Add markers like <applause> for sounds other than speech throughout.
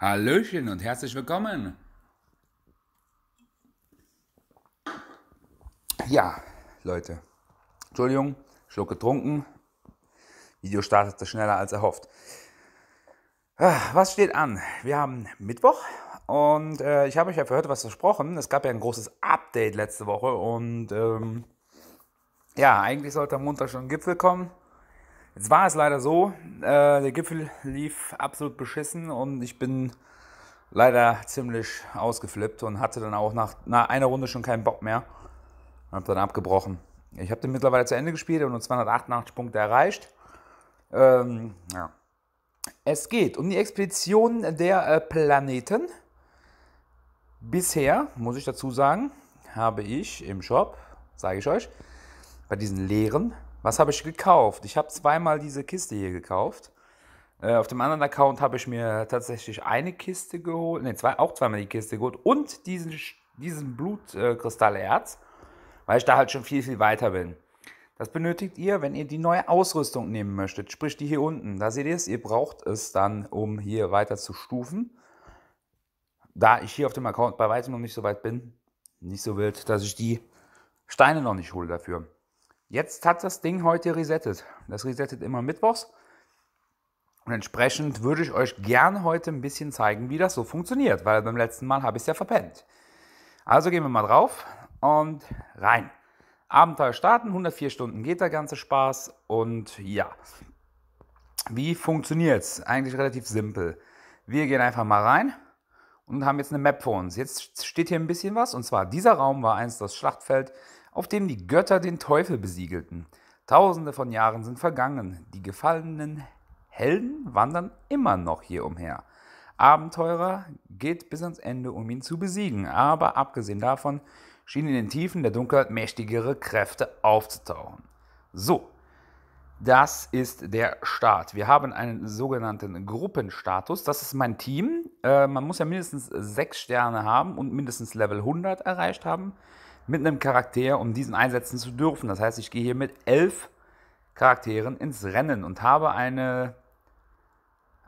Hallöchen und herzlich willkommen. Ja, Leute. Entschuldigung, Schluck getrunken. Video startete schneller als erhofft. Ah, was steht an? Wir haben Mittwoch und äh, ich habe euch ja für heute was versprochen. Es gab ja ein großes Update letzte Woche und ähm, ja, eigentlich sollte am Montag schon ein Gipfel kommen. Jetzt war es leider so, äh, der Gipfel lief absolut beschissen und ich bin leider ziemlich ausgeflippt und hatte dann auch nach, nach einer Runde schon keinen Bock mehr und habe dann abgebrochen. Ich habe den mittlerweile zu Ende gespielt und nur 288 Punkte erreicht. Ähm, ja. Es geht um die Expedition der äh, Planeten. Bisher, muss ich dazu sagen, habe ich im Shop, sage ich euch, bei diesen leeren was habe ich gekauft? Ich habe zweimal diese Kiste hier gekauft. Äh, auf dem anderen Account habe ich mir tatsächlich eine Kiste geholt, ne, zwei, auch zweimal die Kiste geholt und diesen, diesen Blutkristallherz, weil ich da halt schon viel, viel weiter bin. Das benötigt ihr, wenn ihr die neue Ausrüstung nehmen möchtet, sprich die hier unten. Da seht ihr es, ihr braucht es dann, um hier weiter zu stufen. Da ich hier auf dem Account bei weitem noch nicht so weit bin, nicht so wild, dass ich die Steine noch nicht hole dafür. Jetzt hat das Ding heute resettet. Das resettet immer mittwochs. Und entsprechend würde ich euch gerne heute ein bisschen zeigen, wie das so funktioniert, weil beim letzten Mal habe ich es ja verpennt. Also gehen wir mal drauf und rein. Abenteuer starten, 104 Stunden geht der ganze Spaß und ja. Wie funktioniert es? Eigentlich relativ simpel. Wir gehen einfach mal rein und haben jetzt eine Map vor uns. Jetzt steht hier ein bisschen was und zwar dieser Raum war einst das Schlachtfeld auf dem die Götter den Teufel besiegelten. Tausende von Jahren sind vergangen, die gefallenen Helden wandern immer noch hier umher. Abenteurer geht bis ans Ende, um ihn zu besiegen, aber abgesehen davon schienen in den Tiefen der Dunkelheit mächtigere Kräfte aufzutauchen. So, das ist der Start. Wir haben einen sogenannten Gruppenstatus. Das ist mein Team. Äh, man muss ja mindestens sechs Sterne haben und mindestens Level 100 erreicht haben mit einem Charakter, um diesen einsetzen zu dürfen. Das heißt, ich gehe hier mit elf Charakteren ins Rennen und habe eine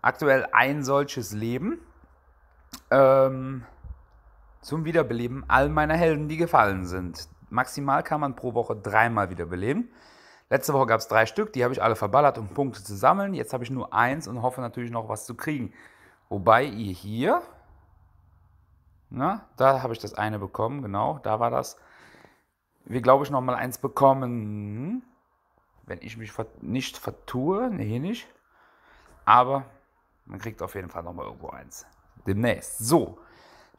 aktuell ein solches Leben ähm, zum Wiederbeleben all meiner Helden, die gefallen sind. Maximal kann man pro Woche dreimal wiederbeleben. Letzte Woche gab es drei Stück, die habe ich alle verballert, um Punkte zu sammeln. Jetzt habe ich nur eins und hoffe natürlich noch was zu kriegen. Wobei ihr hier, na, da habe ich das eine bekommen, genau, da war das wir, glaube ich, noch mal eins bekommen, wenn ich mich nicht vertue. Nee, hier nicht. Aber man kriegt auf jeden Fall noch mal irgendwo eins. Demnächst. So.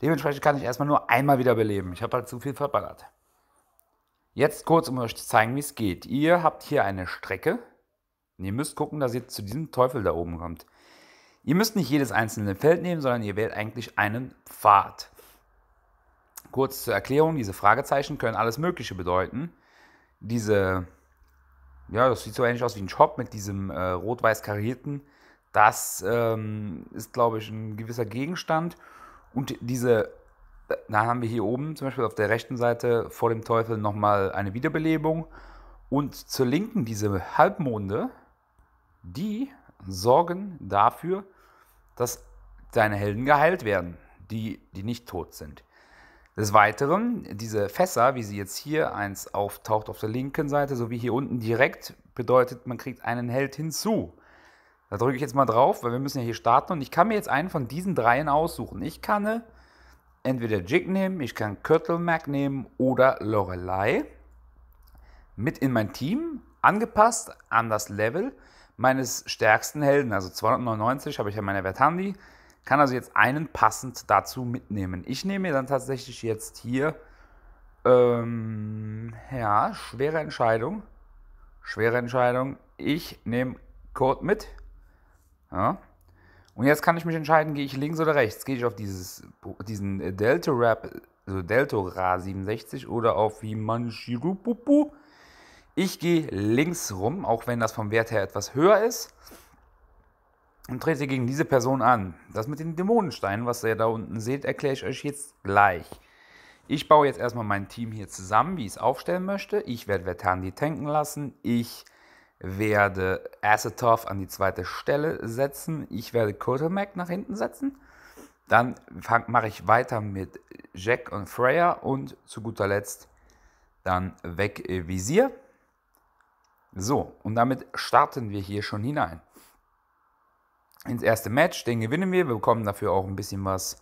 Dementsprechend kann ich erstmal nur einmal wieder beleben. Ich habe halt zu viel verballert. Jetzt kurz, um euch zu zeigen, wie es geht. Ihr habt hier eine Strecke. Und ihr müsst gucken, dass ihr zu diesem Teufel da oben kommt. Ihr müsst nicht jedes einzelne Feld nehmen, sondern ihr wählt eigentlich einen Pfad kurz zur Erklärung, diese Fragezeichen können alles Mögliche bedeuten. Diese, ja, das sieht so ähnlich aus wie ein Job mit diesem äh, rot-weiß karierten. Das ähm, ist, glaube ich, ein gewisser Gegenstand. Und diese, dann haben wir hier oben zum Beispiel auf der rechten Seite vor dem Teufel nochmal eine Wiederbelebung. Und zur linken diese Halbmonde, die sorgen dafür, dass deine Helden geheilt werden, die, die nicht tot sind. Des Weiteren, diese Fässer, wie sie jetzt hier eins auftaucht auf der linken Seite, sowie hier unten direkt, bedeutet, man kriegt einen Held hinzu. Da drücke ich jetzt mal drauf, weil wir müssen ja hier starten und ich kann mir jetzt einen von diesen dreien aussuchen. Ich kann äh, entweder Jig nehmen, ich kann Körtelmack nehmen oder Lorelei mit in mein Team, angepasst an das Level meines stärksten Helden. Also 299 habe ich ja meine Vertandi kann also jetzt einen passend dazu mitnehmen. Ich nehme mir dann tatsächlich jetzt hier, ähm, ja, schwere Entscheidung. Schwere Entscheidung. Ich nehme Code mit. Ja. Und jetzt kann ich mich entscheiden, gehe ich links oder rechts. Gehe ich auf dieses, diesen Delta Rap, also Deltora 67 oder auf wie Himanchirupupu. Ich gehe links rum, auch wenn das vom Wert her etwas höher ist und trete gegen diese Person an. Das mit den Dämonensteinen, was ihr da unten seht, erkläre ich euch jetzt gleich. Ich baue jetzt erstmal mein Team hier zusammen, wie ich es aufstellen möchte. Ich werde Vertandi tanken lassen. Ich werde Asetov an die zweite Stelle setzen. Ich werde Kotomek nach hinten setzen. Dann mache ich weiter mit Jack und Freya und zu guter Letzt dann weg äh, Visier. So, und damit starten wir hier schon hinein ins erste Match. Den gewinnen wir. Wir bekommen dafür auch ein bisschen was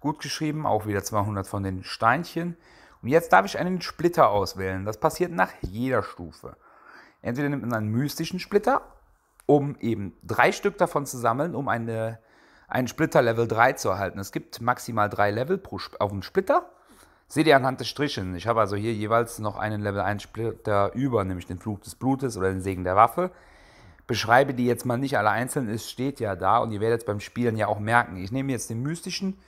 gut geschrieben. Auch wieder 200 von den Steinchen. Und jetzt darf ich einen Splitter auswählen. Das passiert nach jeder Stufe. Entweder nimmt man einen mystischen Splitter, um eben drei Stück davon zu sammeln, um eine, einen Splitter Level 3 zu erhalten. Es gibt maximal drei Level pro, auf dem Splitter. Seht ihr anhand des Strichen. Ich habe also hier jeweils noch einen Level 1 Splitter über, nämlich den Fluch des Blutes oder den Segen der Waffe beschreibe die jetzt mal nicht alle einzeln, es steht ja da und ihr werdet es beim Spielen ja auch merken. Ich nehme jetzt den mystischen,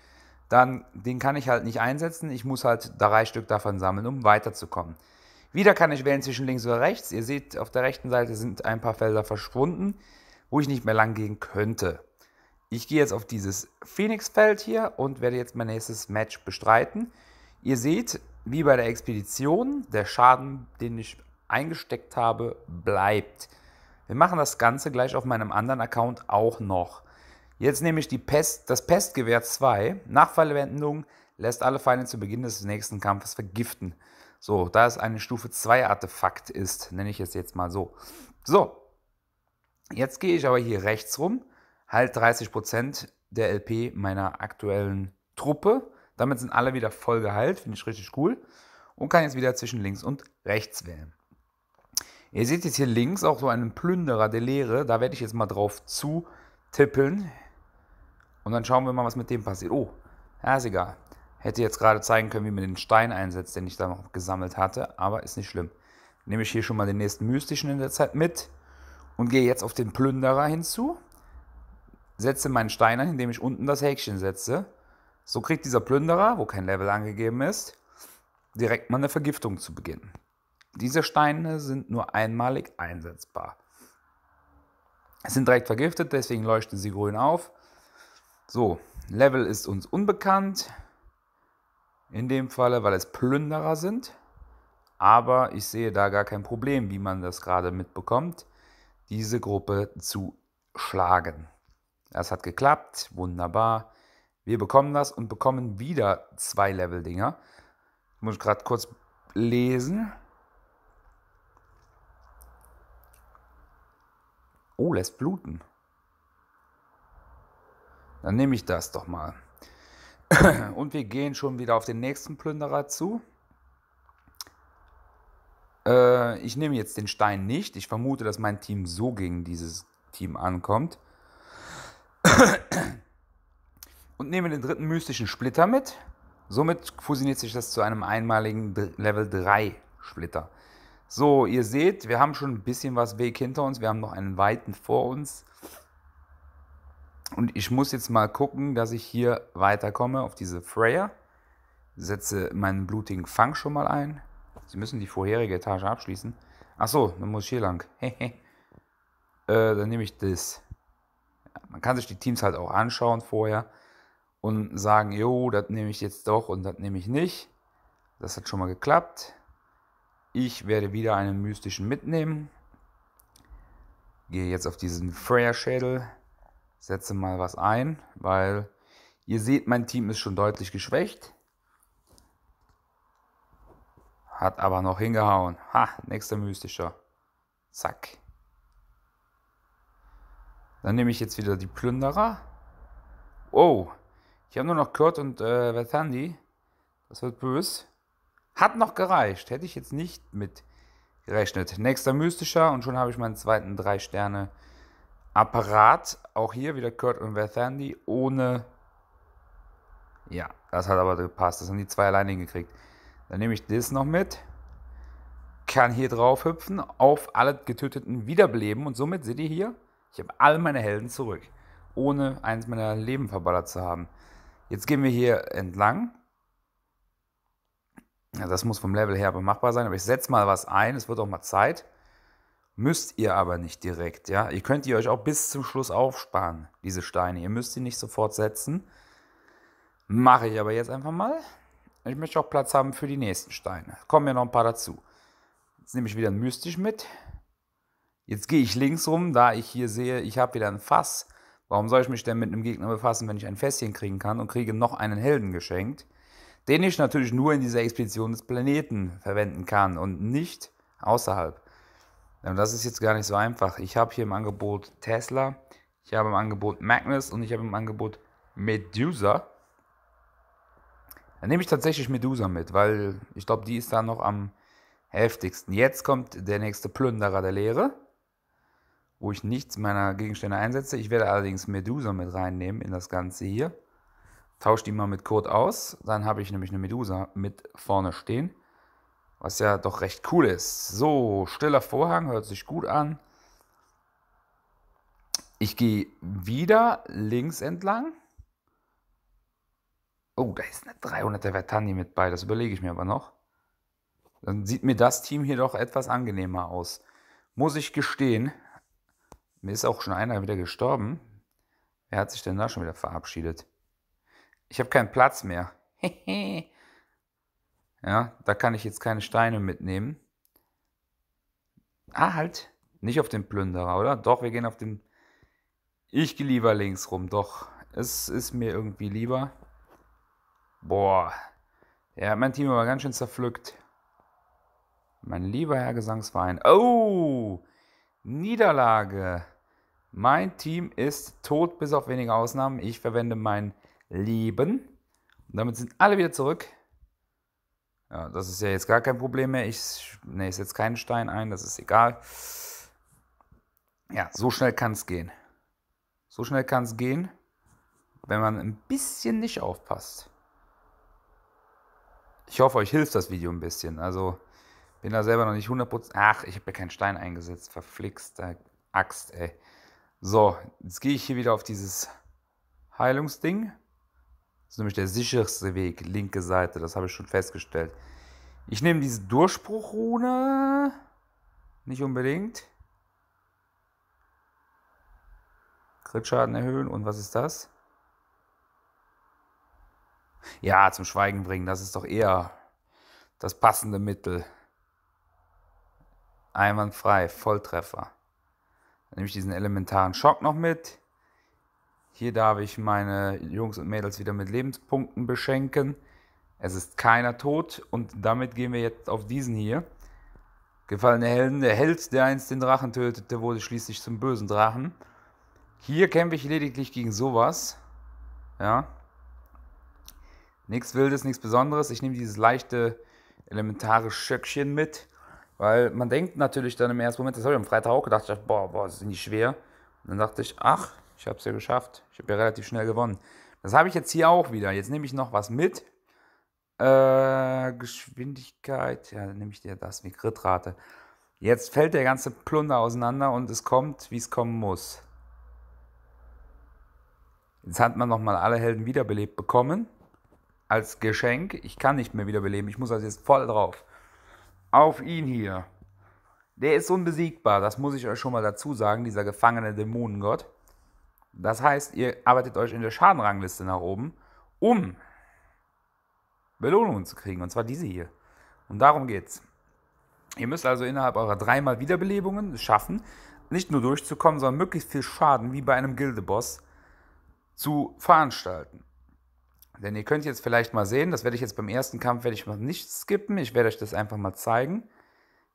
dann den kann ich halt nicht einsetzen, ich muss halt drei Stück davon sammeln, um weiterzukommen. Wieder kann ich wählen zwischen links oder rechts. Ihr seht, auf der rechten Seite sind ein paar Felder verschwunden, wo ich nicht mehr lang gehen könnte. Ich gehe jetzt auf dieses Phoenix-Feld hier und werde jetzt mein nächstes Match bestreiten. Ihr seht, wie bei der Expedition, der Schaden, den ich eingesteckt habe, bleibt. Wir machen das Ganze gleich auf meinem anderen Account auch noch. Jetzt nehme ich die Pest, das Pestgewehr 2. Nachverwendung lässt alle Feinde zu Beginn des nächsten Kampfes vergiften. So, da es eine Stufe 2 Artefakt ist, nenne ich es jetzt mal so. So, jetzt gehe ich aber hier rechts rum, halt 30% der LP meiner aktuellen Truppe. Damit sind alle wieder voll geheilt, finde ich richtig cool. Und kann jetzt wieder zwischen links und rechts wählen. Ihr seht jetzt hier links auch so einen Plünderer der Leere. Da werde ich jetzt mal drauf zu tippeln. Und dann schauen wir mal, was mit dem passiert. Oh, ja, ist egal. Hätte jetzt gerade zeigen können, wie man den Stein einsetzt, den ich da noch gesammelt hatte. Aber ist nicht schlimm. Nehme ich hier schon mal den nächsten Mystischen in der Zeit mit. Und gehe jetzt auf den Plünderer hinzu. Setze meinen Stein ein, indem ich unten das Häkchen setze. So kriegt dieser Plünderer, wo kein Level angegeben ist, direkt mal eine Vergiftung zu beginnen. Diese Steine sind nur einmalig einsetzbar. Es sind direkt vergiftet, deswegen leuchten sie grün auf. So, Level ist uns unbekannt. In dem Falle, weil es Plünderer sind. Aber ich sehe da gar kein Problem, wie man das gerade mitbekommt, diese Gruppe zu schlagen. Das hat geklappt, wunderbar. Wir bekommen das und bekommen wieder zwei Level-Dinger. Muss gerade kurz lesen. Oh, lässt bluten. Dann nehme ich das doch mal. <clears throat> Und wir gehen schon wieder auf den nächsten Plünderer zu. Äh, ich nehme jetzt den Stein nicht. Ich vermute, dass mein Team so gegen dieses Team ankommt. <clears throat> Und nehme den dritten mystischen Splitter mit. Somit fusioniert sich das zu einem einmaligen Level 3 Splitter. So, ihr seht, wir haben schon ein bisschen was Weg hinter uns. Wir haben noch einen weiten vor uns. Und ich muss jetzt mal gucken, dass ich hier weiterkomme auf diese Freya. Setze meinen blutigen Fang schon mal ein. Sie müssen die vorherige Etage abschließen. Achso, dann muss ich hier lang. <laughs> äh, dann nehme ich das. Man kann sich die Teams halt auch anschauen vorher und sagen, jo, das nehme ich jetzt doch und das nehme ich nicht. Das hat schon mal geklappt. Ich werde wieder einen mystischen mitnehmen. Gehe jetzt auf diesen Freya-Schädel, setze mal was ein, weil ihr seht, mein Team ist schon deutlich geschwächt. Hat aber noch hingehauen. Ha, nächster mystischer. Zack. Dann nehme ich jetzt wieder die Plünderer. Oh, ich habe nur noch Kurt und äh, Vethandi. Das wird böse. Hat noch gereicht. Hätte ich jetzt nicht mit gerechnet. Nächster mystischer und schon habe ich meinen zweiten 3-Sterne-Apparat. Auch hier wieder Kurt und Vethandy ohne. Ja, das hat aber gepasst. Das haben die zwei alleine hingekriegt. Dann nehme ich das noch mit. Kann hier drauf hüpfen, auf alle Getöteten wiederbeleben und somit seht ihr hier, ich habe all meine Helden zurück, ohne eins meiner Leben verballert zu haben. Jetzt gehen wir hier entlang das muss vom Level her aber machbar sein. Aber ich setze mal was ein, es wird auch mal Zeit. Müsst ihr aber nicht direkt, ja. Ihr könnt ihr euch auch bis zum Schluss aufsparen, diese Steine. Ihr müsst die nicht sofort setzen. Mache ich aber jetzt einfach mal. Ich möchte auch Platz haben für die nächsten Steine. Kommen ja noch ein paar dazu. Jetzt nehme ich wieder ein Mystisch mit. Jetzt gehe ich links rum, da ich hier sehe, ich habe wieder ein Fass. Warum soll ich mich denn mit einem Gegner befassen, wenn ich ein Fässchen kriegen kann und kriege noch einen Helden geschenkt? den ich natürlich nur in dieser Expedition des Planeten verwenden kann und nicht außerhalb. Und das ist jetzt gar nicht so einfach. Ich habe hier im Angebot Tesla, ich habe im Angebot Magnus und ich habe im Angebot Medusa. Dann nehme ich tatsächlich Medusa mit, weil ich glaube, die ist da noch am heftigsten. Jetzt kommt der nächste Plünderer der Leere, wo ich nichts meiner Gegenstände einsetze. Ich werde allerdings Medusa mit reinnehmen in das Ganze hier. Tausche die mal mit Code aus. Dann habe ich nämlich eine Medusa mit vorne stehen. Was ja doch recht cool ist. So, stiller Vorhang, hört sich gut an. Ich gehe wieder links entlang. Oh, da ist eine 300er Vertani mit bei. Das überlege ich mir aber noch. Dann sieht mir das Team hier doch etwas angenehmer aus. Muss ich gestehen. Mir ist auch schon einer wieder gestorben. Wer hat sich denn da schon wieder verabschiedet? ich habe keinen Platz mehr. <laughs> ja, da kann ich jetzt keine Steine mitnehmen. Ah, halt. Nicht auf den Plünderer, oder? Doch, wir gehen auf den... Ich gehe lieber links rum, doch. Es ist mir irgendwie lieber. Boah. ja, hat mein Team aber ganz schön zerpflückt. Mein lieber Herr Gesangsverein. Oh! Niederlage. Mein Team ist tot, bis auf wenige Ausnahmen. Ich verwende meinen Leben. Und damit sind alle wieder zurück. Ja, das ist ja jetzt gar kein Problem mehr. Ich nehme jetzt keinen Stein ein, das ist egal. Ja, so schnell kann es gehen. So schnell kann es gehen, wenn man ein bisschen nicht aufpasst. Ich hoffe, euch hilft das Video ein bisschen. Also, bin da selber noch nicht 100%. Ach, ich habe ja keinen Stein eingesetzt. Verflixte Axt, ey. So, jetzt gehe ich hier wieder auf dieses Heilungsding. Das ist nämlich der sicherste Weg, linke Seite, das habe ich schon festgestellt. Ich nehme diese Durchbruchrune. Nicht unbedingt. Kritschaden erhöhen und was ist das? Ja, zum Schweigen bringen, das ist doch eher das passende Mittel. Einwandfrei, Volltreffer. Dann nehme ich diesen elementaren Schock noch mit. Hier darf ich meine Jungs und Mädels wieder mit Lebenspunkten beschenken. Es ist keiner tot und damit gehen wir jetzt auf diesen hier. Gefallene Helden, der Held, der einst den Drachen tötete, wurde schließlich zum bösen Drachen. Hier kämpfe ich lediglich gegen sowas. Ja. Nichts Wildes, nichts Besonderes. Ich nehme dieses leichte, elementare Schöckchen mit. Weil man denkt natürlich dann im ersten Moment, das habe ich am Freitag auch gedacht, ich dachte, boah, boah, das ist nicht schwer. Und dann dachte ich, ach, ich habe es ja geschafft. Ich habe ja relativ schnell gewonnen. Das habe ich jetzt hier auch wieder. Jetzt nehme ich noch was mit. Äh, Geschwindigkeit. Ja, dann nehme ich dir das, die Grittrate. Jetzt fällt der ganze Plunder auseinander und es kommt, wie es kommen muss. Jetzt hat man nochmal alle Helden wiederbelebt bekommen. Als Geschenk. Ich kann nicht mehr wiederbeleben. Ich muss also jetzt voll drauf. Auf ihn hier. Der ist unbesiegbar. Das muss ich euch schon mal dazu sagen, dieser gefangene Dämonengott. Das heißt, ihr arbeitet euch in der Schadenrangliste nach oben, um Belohnungen zu kriegen. Und zwar diese hier. Und darum geht's. Ihr müsst also innerhalb eurer dreimal Wiederbelebungen schaffen, nicht nur durchzukommen, sondern möglichst viel Schaden wie bei einem Gildeboss zu veranstalten. Denn ihr könnt jetzt vielleicht mal sehen, das werde ich jetzt beim ersten Kampf werde ich mal nicht skippen, ich werde euch das einfach mal zeigen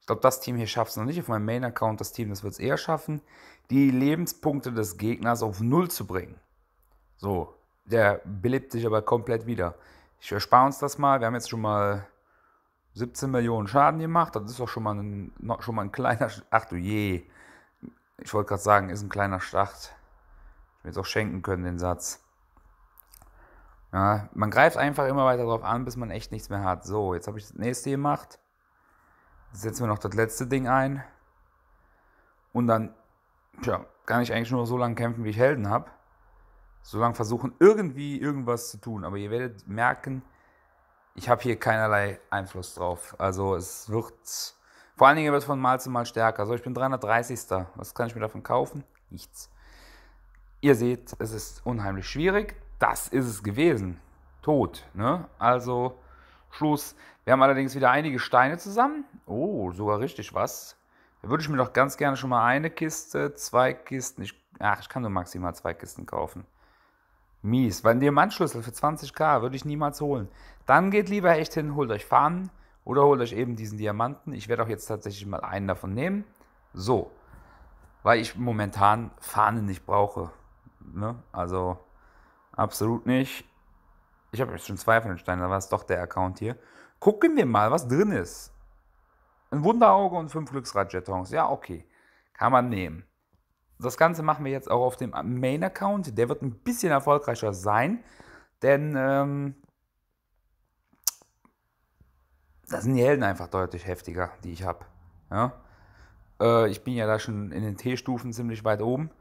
glaube, das Team hier schafft es noch nicht. Auf meinem Main-Account das Team, das wird es eher schaffen, die Lebenspunkte des Gegners auf Null zu bringen. So, der belebt sich aber komplett wieder. Ich erspare uns das mal. Wir haben jetzt schon mal 17 Millionen Schaden gemacht. Das ist doch schon mal ein, schon mal ein kleiner. Ach du je. Ich wollte gerade sagen, ist ein kleiner Start. Ich mir jetzt auch schenken können, den Satz. Ja, man greift einfach immer weiter drauf an, bis man echt nichts mehr hat. So, jetzt habe ich das nächste gemacht setzen wir noch das letzte Ding ein. Und dann tja, kann ich eigentlich nur so lange kämpfen, wie ich Helden habe. So lange versuchen, irgendwie irgendwas zu tun. Aber ihr werdet merken, ich habe hier keinerlei Einfluss drauf. Also es wird, vor allen Dingen wird es von Mal zu Mal stärker. Also ich bin 330. Was kann ich mir davon kaufen? Nichts. Ihr seht, es ist unheimlich schwierig. Das ist es gewesen. Tod. Ne? Also Schluss. Wir haben allerdings wieder einige Steine zusammen. Oh, sogar richtig was. Da würde ich mir doch ganz gerne schon mal eine Kiste, zwei Kisten. Ich, ach, ich kann nur maximal zwei Kisten kaufen. Mies. Weil ein Diamantschlüssel für 20k würde ich niemals holen. Dann geht lieber echt hin, holt euch Fahnen oder holt euch eben diesen Diamanten. Ich werde auch jetzt tatsächlich mal einen davon nehmen. So. Weil ich momentan Fahnen nicht brauche. Ne? Also absolut nicht. Ich habe schon zwei von den Steinen, da war es doch der Account hier. Gucken wir mal, was drin ist. Ein Wunderauge und fünf Glücksradjetons. Ja, okay. Kann man nehmen. Das Ganze machen wir jetzt auch auf dem Main-Account. Der wird ein bisschen erfolgreicher sein, denn ähm, da sind die Helden einfach deutlich heftiger, die ich habe. Ja? Äh, ich bin ja da schon in den T-Stufen ziemlich weit oben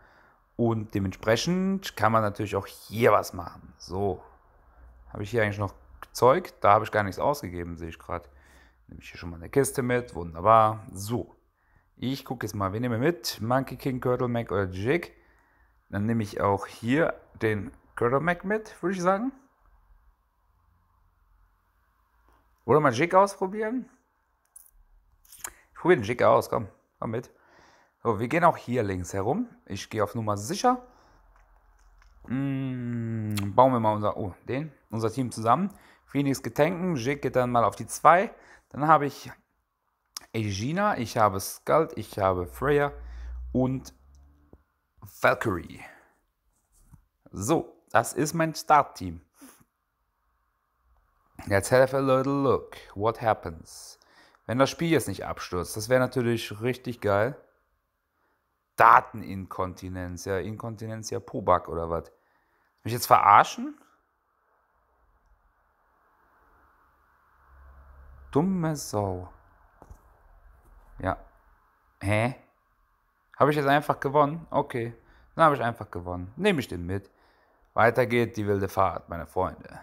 und dementsprechend kann man natürlich auch hier was machen. So, habe ich hier eigentlich noch Zeug? Da habe ich gar nichts ausgegeben, sehe ich gerade. Nehme ich hier schon mal eine Kiste mit. Wunderbar. So. Ich gucke jetzt mal, wen nehme ich mit? Monkey King, Curtle Mac oder Jig? Dann nehme ich auch hier den Curtle Mac mit, würde ich sagen. Oder mal Jig ausprobieren? Ich probiere den Jig aus, komm, komm mit. So, wir gehen auch hier links herum. Ich gehe auf Nummer sicher Mm, bauen wir mal unser, oh, den, unser Team zusammen. Phoenix getanken, Jig geht dann mal auf die 2. Dann habe ich Aegina, ich habe Skald, ich habe Freya und Valkyrie. So, das ist mein Startteam. Let's have a little look. What happens? Wenn das Spiel jetzt nicht abstürzt, das wäre natürlich richtig geil. Dateninkontinenz. Ja, Inkontinenz ja Pobak oder was? Mich jetzt verarschen? Dumme Sau. Ja. Hä? Habe ich jetzt einfach gewonnen? Okay. Dann habe ich einfach gewonnen. Nehme ich den mit. Weiter geht die wilde Fahrt, meine Freunde.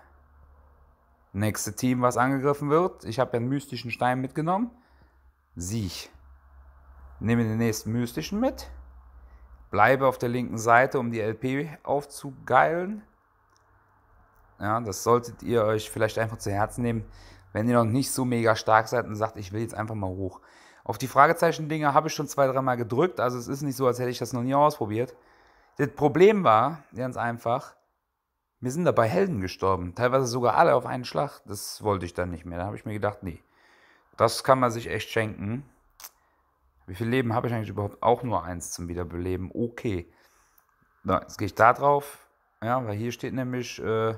Nächste Team, was angegriffen wird. Ich habe ja einen mystischen Stein mitgenommen. Sieg. Nehme den nächsten mystischen mit. Bleibe auf der linken Seite, um die LP aufzugeilen. Ja, das solltet ihr euch vielleicht einfach zu Herzen nehmen, wenn ihr noch nicht so mega stark seid und sagt, ich will jetzt einfach mal hoch. Auf die Fragezeichen-Dinger habe ich schon zwei, dreimal gedrückt, also es ist nicht so, als hätte ich das noch nie ausprobiert. Das Problem war, ganz einfach, mir sind dabei Helden gestorben. Teilweise sogar alle auf einen Schlag. Das wollte ich dann nicht mehr. Da habe ich mir gedacht, nee, das kann man sich echt schenken. Wie viel Leben habe ich eigentlich überhaupt? Auch nur eins zum Wiederbeleben. Okay. So, jetzt gehe ich da drauf. Ja, weil hier steht nämlich äh,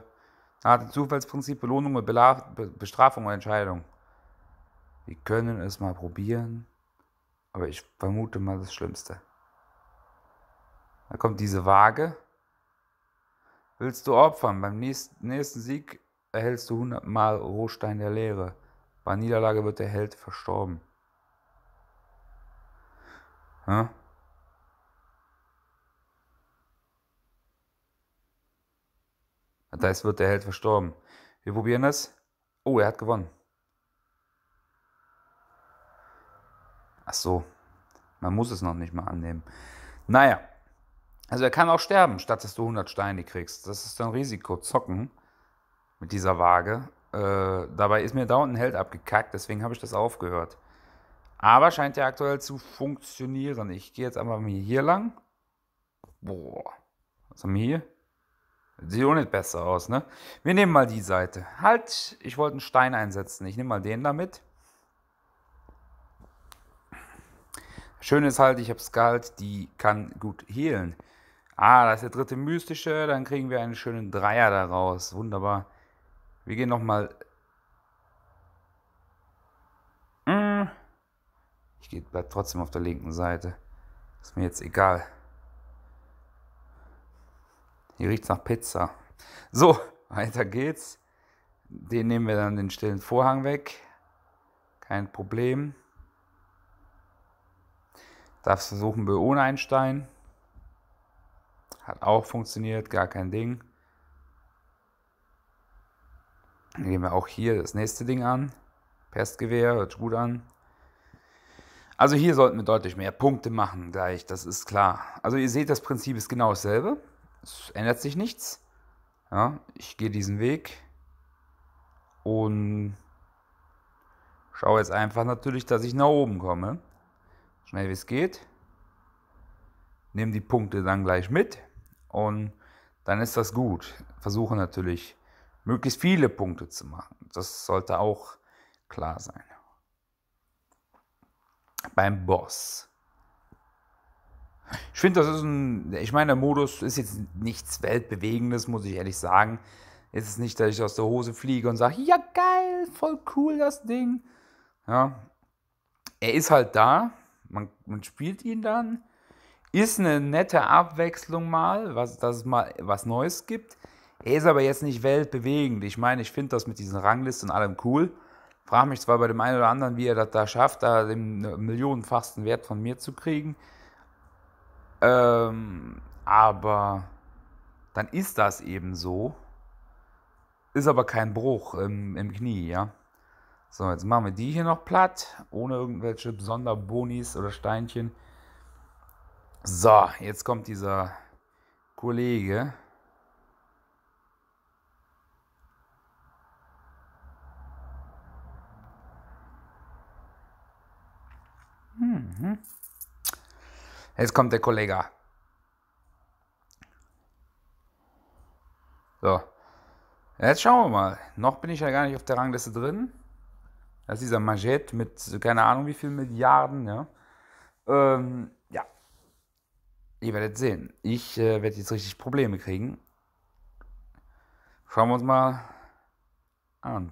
nach dem Zufallsprinzip Belohnung und Bela Bestrafung und Entscheidung. Wir können es mal probieren. Aber ich vermute mal das Schlimmste. Da kommt diese Waage. Willst du opfern? Beim nächsten Sieg erhältst du 100 Mal Rohstein der Leere. Bei Niederlage wird der Held verstorben. Ja? Da ist wird der Held verstorben. Wir probieren es. Oh, er hat gewonnen. Ach so. Man muss es noch nicht mal annehmen. Naja. Also er kann auch sterben, statt dass du 100 Steine kriegst. Das ist ein Risiko. Zocken mit dieser Waage. Äh, dabei ist mir dauernd ein Held abgekackt, deswegen habe ich das aufgehört. Aber scheint ja aktuell zu funktionieren. Ich gehe jetzt einfach mal hier lang. Boah. Was haben wir hier? Sieht auch nicht besser aus, ne? Wir nehmen mal die Seite. Halt, ich wollte einen Stein einsetzen. Ich nehme mal den damit. Schön ist halt, ich habe Skald, die kann gut healen. Ah, das ist der dritte mystische. Dann kriegen wir einen schönen Dreier daraus. Wunderbar. Wir gehen nochmal Ich bleib trotzdem auf der linken Seite. Ist mir jetzt egal. Hier riecht's nach Pizza. So, weiter geht's. Den nehmen wir dann den stillen Vorhang weg. Kein Problem. Darfst versuchen, wir ohne Einstein. Hat auch funktioniert, gar kein Ding. Dann gehen wir auch hier das nächste Ding an. Pestgewehr, hört gut an. Also hier sollten wir deutlich mehr Punkte machen gleich, das ist klar. Also ihr seht, das Prinzip ist genau dasselbe. Es ändert sich nichts. Ja, ich gehe diesen Weg und schaue jetzt einfach natürlich, dass ich nach oben komme. Schnell wie es geht. Nehme die Punkte dann gleich mit und dann ist das gut. Versuche natürlich, möglichst viele Punkte zu machen. Das sollte auch klar sein beim Boss. Ich finde, das ist ein, ich meine, der Modus ist jetzt nichts Weltbewegendes, muss ich ehrlich sagen. Es ist nicht, dass ich aus der Hose fliege und sage, ja geil, voll cool das Ding. Ja, er ist halt da, man, man spielt ihn dann. Ist eine nette Abwechslung mal, was, dass es mal was Neues gibt. Er ist aber jetzt nicht weltbewegend. Ich meine, ich finde das mit diesen Ranglisten und allem cool frage mich zwar bei dem einen oder anderen, wie er das da schafft, da den millionenfachsten Wert von mir zu kriegen. Ähm, aber dann ist das eben so. Ist aber kein Bruch im, im Knie, ja. So, jetzt machen wir die hier noch platt, ohne irgendwelche Sonderbonis oder Steinchen. So, jetzt kommt dieser Kollege. Mhm. Jetzt kommt der Kollege. So. Jetzt schauen wir mal. Noch bin ich ja gar nicht auf der Rangliste drin. Das ist dieser Majet mit keine Ahnung wie viel Milliarden. Ja, ähm, ja. ihr werdet sehen. Ich äh, werde jetzt richtig Probleme kriegen. Schauen wir uns mal an.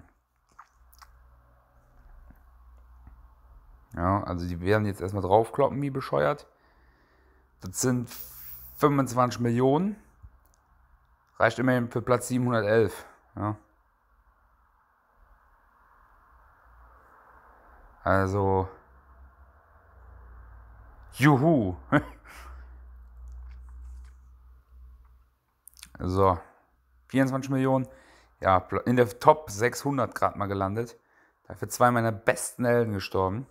Ja, also die werden jetzt erstmal draufkloppen, wie bescheuert. Das sind 25 Millionen. Reicht immerhin für Platz 711. Ja. Also. Juhu. <laughs> so. 24 Millionen. Ja, in der Top 600 gerade mal gelandet. Dafür zwei meiner besten Helden gestorben.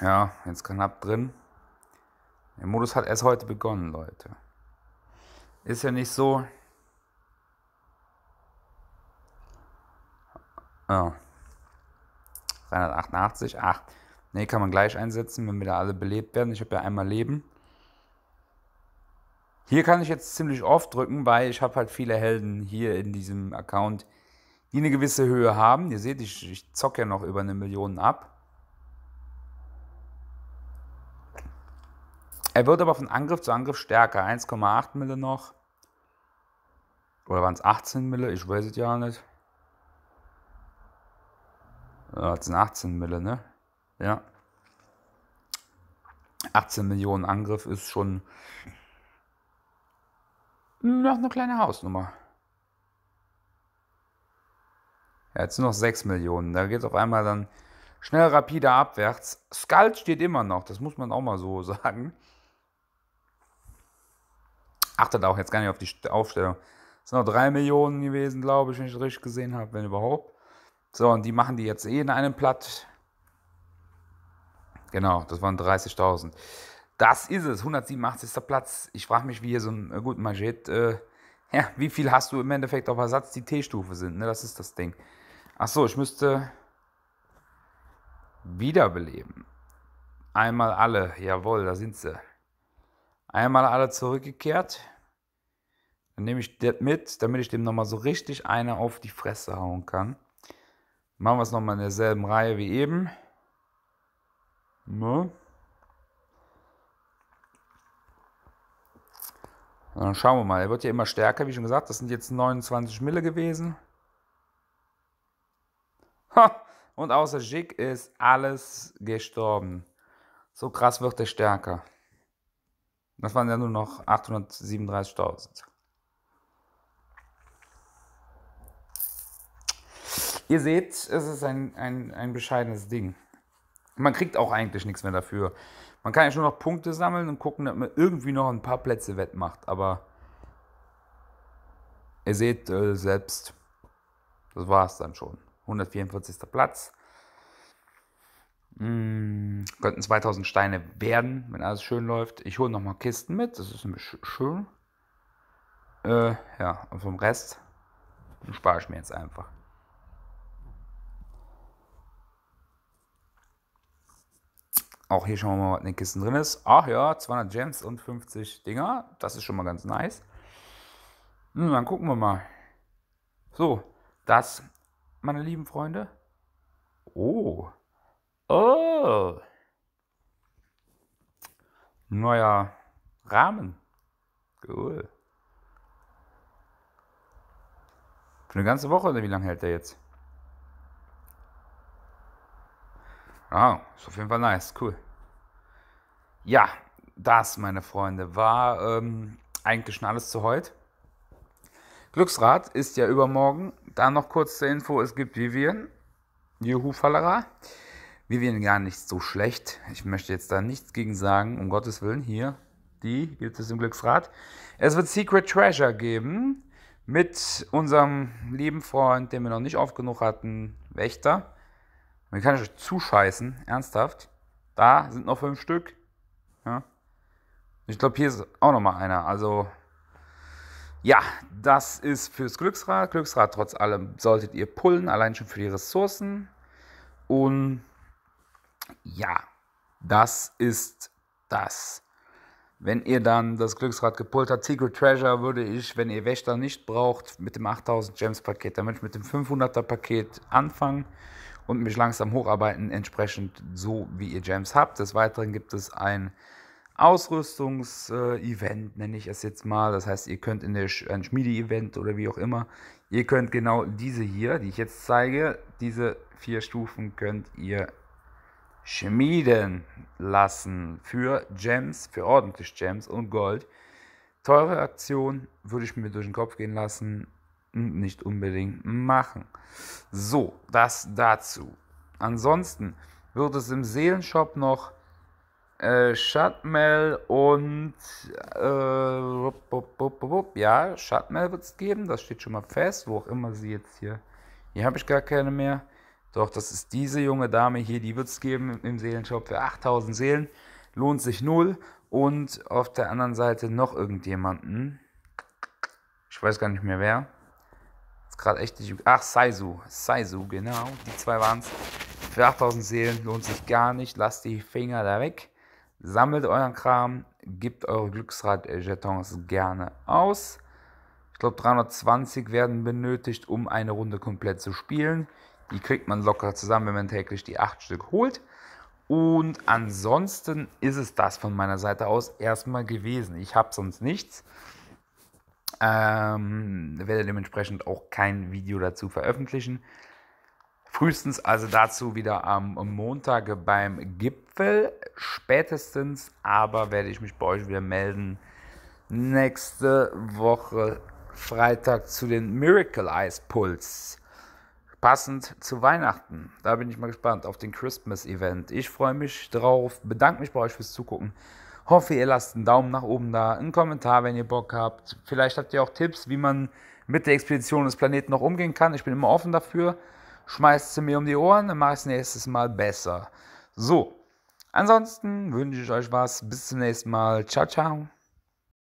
Ja, jetzt knapp drin. Der Modus hat erst heute begonnen, Leute. Ist ja nicht so. Oh. 388, 8. Ne, kann man gleich einsetzen, wenn wir da alle belebt werden. Ich habe ja einmal Leben. Hier kann ich jetzt ziemlich oft drücken, weil ich habe halt viele Helden hier in diesem Account, die eine gewisse Höhe haben. Ihr seht, ich, ich zocke ja noch über eine Million ab. Er wird aber von Angriff zu Angriff stärker. 1,8 Mille noch. Oder waren es 18 Mille? Ich weiß es ja nicht. Ja, es sind 18 Mille, ne? Ja. 18 Millionen Angriff ist schon noch eine kleine Hausnummer. Ja, jetzt nur noch 6 Millionen. Da geht es auf einmal dann schnell rapide abwärts. Skull steht immer noch, das muss man auch mal so <laughs> sagen achtet auch jetzt gar nicht auf die Aufstellung. Es sind noch drei Millionen gewesen, glaube ich, wenn ich das richtig gesehen habe, wenn überhaupt. So, und die machen die jetzt eh in einem Platt. Genau, das waren 30.000. Das ist es, 187. Platz. Ich frage mich, wie hier so ein, äh, gut, Majet, äh, <laughs> ja, wie viel hast du im Endeffekt auf Ersatz, die T-Stufe sind, ne? Das ist das Ding. Ach so, ich müsste wiederbeleben. Einmal alle, jawohl, da sind sie. Einmal alle zurückgekehrt. Dann nehme ich das mit, damit ich dem nochmal so richtig eine auf die Fresse hauen kann. Machen wir es nochmal in derselben Reihe wie eben. Ne? Dann schauen wir mal. Er wird ja immer stärker, wie schon gesagt. Das sind jetzt 29 Mille gewesen. Ha! Und außer Jig ist alles gestorben. So krass wird er stärker. Das waren ja nur noch 837.000. Ihr seht, es ist ein, ein, ein bescheidenes Ding. Man kriegt auch eigentlich nichts mehr dafür. Man kann ja schon noch Punkte sammeln und gucken, dass man irgendwie noch ein paar Plätze wettmacht. Aber ihr seht äh, selbst, das war es dann schon. 144. Platz. Mm, könnten 2000 Steine werden, wenn alles schön läuft. Ich hole nochmal Kisten mit, das ist nämlich schön. Äh, ja, und vom Rest spare ich mir jetzt einfach. Auch hier schauen wir mal, was in den Kisten drin ist. Ach ja, 200 Gems und 50 Dinger. Das ist schon mal ganz nice. Hm, dann gucken wir mal. So, das, meine lieben Freunde. Oh, Oh. Neuer Rahmen. Cool. Für eine ganze Woche oder wie lange hält der jetzt? Ah, ist auf jeden Fall nice, cool. Ja, das, meine Freunde, war ähm, eigentlich schon alles zu heute. Glücksrad ist ja übermorgen. Dann noch kurz zur Info: Es gibt Vivian, Juhu Fallera. Wir werden gar nicht so schlecht. Ich möchte jetzt da nichts gegen sagen, um Gottes Willen. Hier, die gibt es im Glücksrad. Es wird Secret Treasure geben mit unserem lieben Freund, den wir noch nicht oft genug hatten, Wächter. Man kann euch zuscheißen, ernsthaft. Da sind noch fünf Stück. Ja. Ich glaube, hier ist auch noch mal einer. Also, ja, das ist fürs Glücksrad. Glücksrad trotz allem solltet ihr pullen, allein schon für die Ressourcen. Und ja, das ist das. Wenn ihr dann das Glücksrad gepult habt, Secret Treasure würde ich, wenn ihr Wächter nicht braucht, mit dem 8000 Gems Paket, dann würde ich mit dem 500er Paket anfangen und mich langsam hocharbeiten, entsprechend so, wie ihr Gems habt. Des Weiteren gibt es ein Ausrüstungsevent, äh, nenne ich es jetzt mal. Das heißt, ihr könnt in der Sch ein Schmiede-Event oder wie auch immer, ihr könnt genau diese hier, die ich jetzt zeige, diese vier Stufen könnt ihr schmieden lassen für Gems, für ordentlich Gems und Gold. Teure Aktion würde ich mir durch den Kopf gehen lassen und nicht unbedingt machen. So, das dazu. Ansonsten wird es im Seelenshop noch äh, Shutmel und äh, ja, Shutmel wird es geben, das steht schon mal fest, wo auch immer sie jetzt hier. Hier habe ich gar keine mehr. Doch, das ist diese junge Dame hier, die wird es geben im Seelenshop für 8000 Seelen. Lohnt sich null. Und auf der anderen Seite noch irgendjemanden. Ich weiß gar nicht mehr wer. Ist gerade echt nicht. Ach, Saizu. Saizu, genau. Die zwei waren es. Für 8000 Seelen lohnt sich gar nicht. Lasst die Finger da weg. Sammelt euren Kram. Gebt eure Glücksrad-Jetons gerne aus. Ich glaube, 320 werden benötigt, um eine Runde komplett zu spielen. Die kriegt man locker zusammen, wenn man täglich die acht Stück holt. Und ansonsten ist es das von meiner Seite aus erstmal gewesen. Ich habe sonst nichts. Ähm, werde dementsprechend auch kein Video dazu veröffentlichen. Frühestens also dazu wieder am Montag beim Gipfel. Spätestens aber werde ich mich bei euch wieder melden. Nächste Woche Freitag zu den Miracle Ice Pulse passend zu Weihnachten. Da bin ich mal gespannt auf den Christmas-Event. Ich freue mich drauf, bedanke mich bei euch fürs Zugucken. Hoffe, ihr lasst einen Daumen nach oben da, einen Kommentar, wenn ihr Bock habt. Vielleicht habt ihr auch Tipps, wie man mit der Expedition des Planeten noch umgehen kann. Ich bin immer offen dafür. Schmeißt sie mir um die Ohren, dann mache ich es nächstes Mal besser. So, ansonsten wünsche ich euch was. Bis zum nächsten Mal. Ciao, ciao.